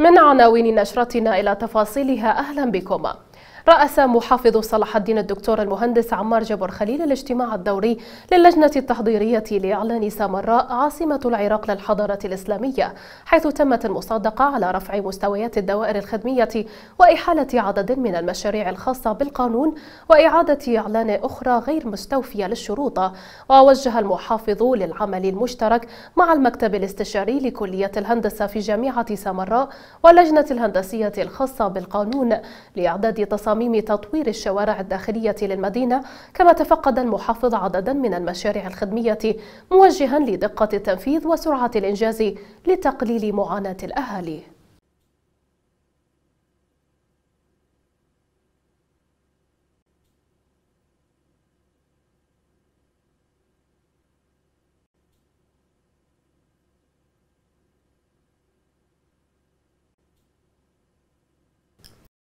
من عناوين نشرتنا إلى تفاصيلها أهلا بكم رأس محافظ صلاح الدين الدكتور المهندس عمار جبر خليل الاجتماع الدوري للجنة التحضيرية لإعلان سامراء عاصمة العراق للحضارة الإسلامية حيث تمت المصادقة على رفع مستويات الدوائر الخدمية وإحالة عدد من المشاريع الخاصة بالقانون وإعادة إعلان أخرى غير مستوفية للشروط ووجه المحافظ للعمل المشترك مع المكتب الاستشاري لكلية الهندسة في جامعة سامراء واللجنة الهندسية الخاصة بالقانون لإعداد تصاريح تصاميم تطوير الشوارع الداخلية للمدينة كما تفقد المحافظ عددا من المشاريع الخدمية موجها لدقة التنفيذ وسرعة الإنجاز لتقليل معاناة الأهالي